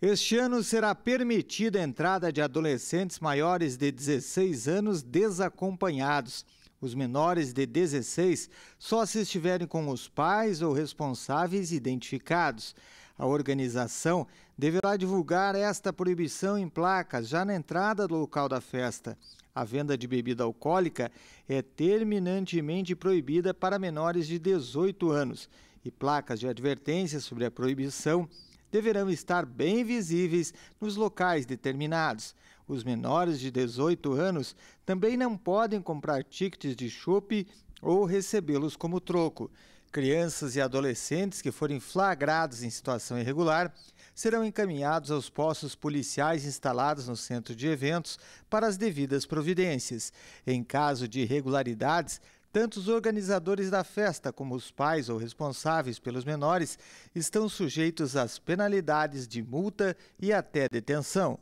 Este ano será permitida a entrada de adolescentes maiores de 16 anos desacompanhados. Os menores de 16 só se estiverem com os pais ou responsáveis identificados. A organização deverá divulgar esta proibição em placas já na entrada do local da festa. A venda de bebida alcoólica é terminantemente proibida para menores de 18 anos e placas de advertência sobre a proibição deverão estar bem visíveis nos locais determinados. Os menores de 18 anos também não podem comprar tickets de chope ou recebê-los como troco. Crianças e adolescentes que forem flagrados em situação irregular serão encaminhados aos postos policiais instalados no centro de eventos para as devidas providências. Em caso de irregularidades, tanto os organizadores da festa como os pais ou responsáveis pelos menores estão sujeitos às penalidades de multa e até detenção.